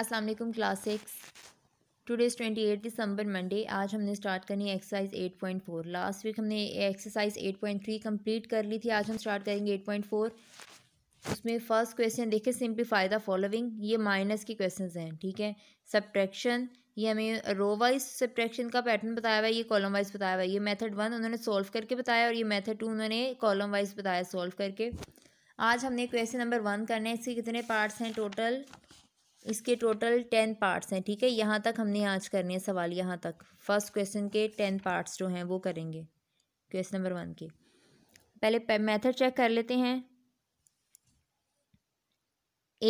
अस्सलाम वालेकुम class six today's twenty eight December Monday आज हमने स्टार्ट करनी है exercise eight point four last week हमने exercise eight point three complete कर ली थी आज हम स्टार्ट करेंगे एट पॉइंट फोर उसमें फर्स्ट क्वेश्चन देखें सिंपलीफाई द फॉलोइंग ये माइनस के क्वेश्चन हैं ठीक है सब्ट्रैक्शन ये हमें रो वाइज सब्ट्रैक्शन का पैटर्न बताया हुआ है ये कॉलम वाइज बताया हुआ है ये मेथड वन उन्होंने सॉल्व करके बताया और ये मेथड टू उन्होंने कॉलम वाइज बताया सॉल्व करके आज हमने क्वेश्चन नंबर वन करना है इसके कितने पार्ट्स हैं टोटल इसके टोटल टेन पार्ट्स हैं ठीक है यहाँ तक हमने आज करने हैं सवाल यहाँ तक फर्स्ट क्वेश्चन के टेन पार्ट्स जो हैं वो करेंगे क्वेश्चन नंबर वन के पहले मेथड चेक कर लेते हैं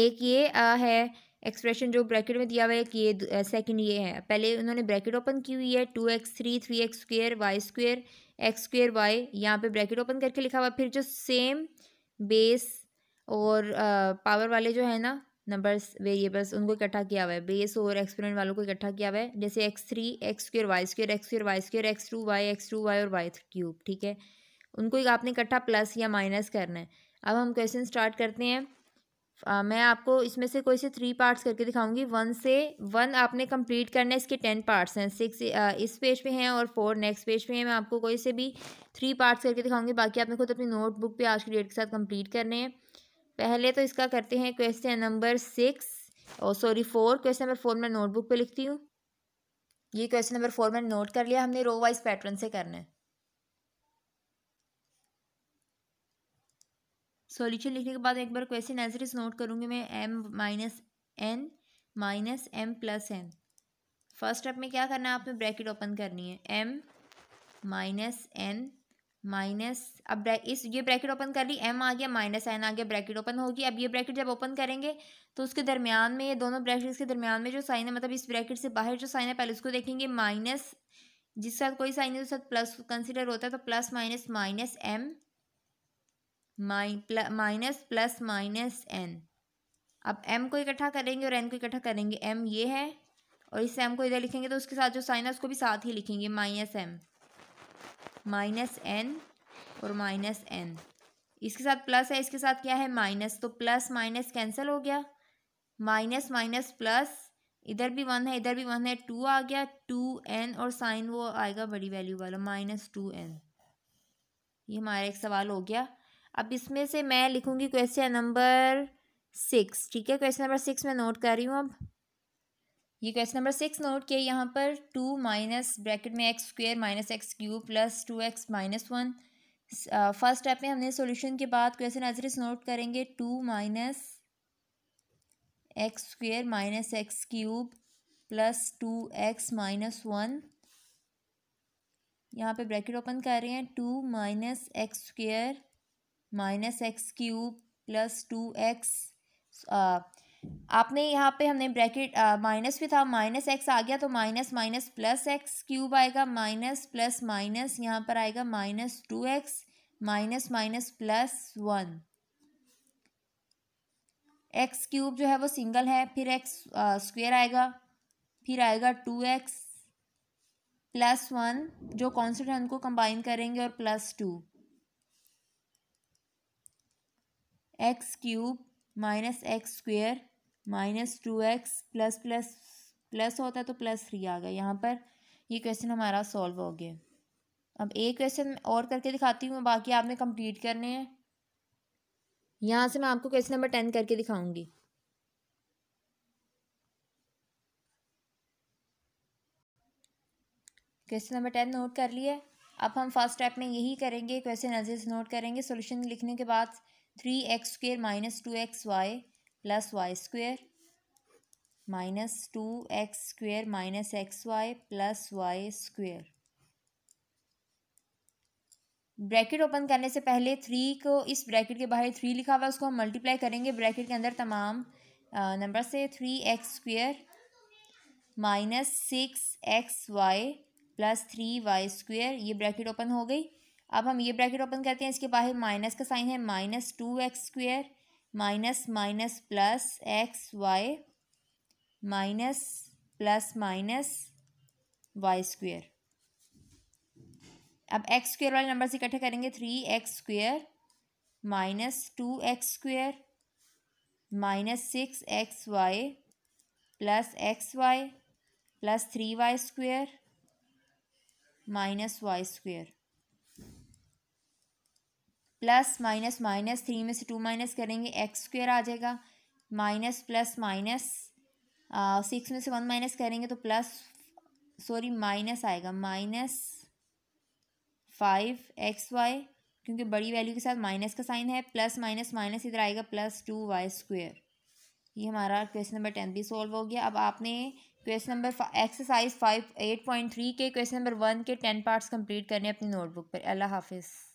एक ये आ है एक्सप्रेशन जो ब्रैकेट में दिया हुआ है कि ये सेकंड ये है पहले उन्होंने ब्रैकेट ओपन की हुई है two x three three x square y square x square y यहाँ पर ब्रैकेट ओपन करके लिखा हुआ फिर जो सेम बेस और पावर वाले जो है ना नंबर्स वेरिएबल्स उनको इकट्ठा किया हुआ है बेस और एक्सपेरिमेंट वालों को इकट्ठा किया हुआ है जैसे x three x square y square x square y square x two y x two y और वाई क्यूब ठीक है उनको आपने इकट्ठा प्लस या माइनस करना है अब हम क्वेश्चन स्टार्ट करते हैं आ, मैं आपको इसमें से कोई से थ्री पार्ट्स करके दिखाऊंगी वन से वन आपने कंप्लीट करना है इसके टेन पार्ट्स हैं सिक्स इस पेज पे हैं और फोर नेक्स्ट पेज पे हैं मैं आपको कोई से भी थ्री पार्ट्स करके दिखाऊंगी बाकी आपने खुद अपनी नोटबुक पे आज की डेट के साथ कंप्लीट करने हैं पहले तो इसका करते हैं क्वेश्चन नंबर सिक्स और sorry four question number four मैं नोटबुक पे लिखती हूँ ये क्वेश्चन नंबर फोर मैंने नोट कर लिया हमने रो वाइज पैटर्न से करना है सॉल्यूशन लिखने के बाद एक बार क्वेश्चन आंसर इस नोट करूँगी मैं m minus n minus m plus n first step में क्या करना है आपने ब्रैकेट ओपन करनी है एम माइनस एन माइनस अब इस ये ब्रैकेट ओपन कर ली एम आ गया माइनस एन आ गया ब्रैकेट ओपन होगी अब ये ब्रैकेट जब ओपन करेंगे तो उसके दरमियान में ये दोनों ब्रैकेट्स के दरमियान में जो साइन है मतलब इस ब्रैकेट से बाहर जो साइन है पहले उसको देखेंगे माइनस जिस साथ कोई साइन है उस साथ प्लस कंसिडर होता है तो plus minus minus m minus plus minus n अब एम को इकट्ठा करेंगे और एन को इकट्ठा करेंगे एम ये है और इस एम को इधर लिखेंगे तो उसके साथ जो साइन है उसको भी साथ ही लिखेंगे माइनस एम माइनस एन और माइनस एन इसके साथ प्लस है इसके साथ क्या है माइनस तो प्लस माइनस कैंसिल हो गया माइनस माइनस प्लस इधर भी वन है इधर भी वन है टू आ गया टू एन और साइन वो आएगा बड़ी वैल्यू वाला माइनस टू एन ये हमारा एक सवाल हो गया अब इसमें से मैं लिखूँगी क्वेश्चन नंबर सिक्स ठीक है क्वेश्चन नंबर सिक्स मैं नोट कर रही हूँ अब ये क्वेश्चन नंबर सिक्स नोट किया यहाँ पर टू माइनस ब्रैकेट में x square minus x cube plus two x minus one first step में हमने सॉल्यूशन के बाद क्वेश्चन आंसर नोट करेंगे two minus x square minus x cube plus two x minus one यहाँ पे bracket open कर रहे हैं two minus x square minus x cube plus two x आपने यहाँ पे हमने ब्रैकेट माइनस भी था माइनस एक्स आ गया तो minus minus plus x cube आएगा माइनस प्लस माइनस यहाँ पर आएगा minus two x minus minus plus one x cube जो है वो सिंगल है फिर एक्स स्क्वेयर आएगा फिर आएगा टू एक्स प्लस वन जो कॉन्स्टेंट है उनको कंबाइन करेंगे और plus two x cube minus x square minus two x plus plus plus होता है तो प्लस थ्री आ गया यहाँ पर ये क्वेश्चन हमारा सॉल्व हो गया अब एक क्वेश्चन और करके दिखाती हूँ बाकी आपने कंप्लीट करने हैं यहाँ से मैं आपको क्वेश्चन नंबर टेन करके दिखाऊंगी क्वेश्चन नंबर टेन नोट कर लिए अब हम फर्स्ट स्टेप में यही करेंगे क्वेश्चन एज नोट करेंगे सोल्यूशन लिखने के बाद three x square minus two x y plus y square minus two x square minus x y plus y square bracket open करने से पहले थ्री को इस ब्रैकेट के बाहर थ्री लिखा हुआ है उसको हम मल्टीप्लाई करेंगे ब्रैकेट के अंदर तमाम नंबर से three x square minus six x y plus three y square ये ब्रैकेट ओपन हो गई अब हम ये ब्रैकेट ओपन करते हैं इसके बाहर माइनस का साइन है minus two x square minus minus plus x y minus plus minus y square अब एक्स स्क्वेयर वाले नंबर से इकट्ठे करेंगे three x square minus two x square minus six x y plus x y plus three y square minus y square plus minus minus three में से two minus करेंगे x square आ जाएगा minus plus minus six में से one minus करेंगे तो plus sorry minus आएगा माइनस फाइव एक्स वाई क्योंकि बड़ी वैल्यू के साथ माइनस का साइन है प्लस माइनस माइनस इधर आएगा प्लस टू वाई स्क्वेयर ये हमारा क्वेश्चन नंबर टेन भी सॉल्व हो गया अब आपने question number exercise five eight point three के क्वेश्चन नंबर वन के टेन पार्ट्स कंप्लीट करने अपनी नोटबुक पर अल्लाह हाफिज़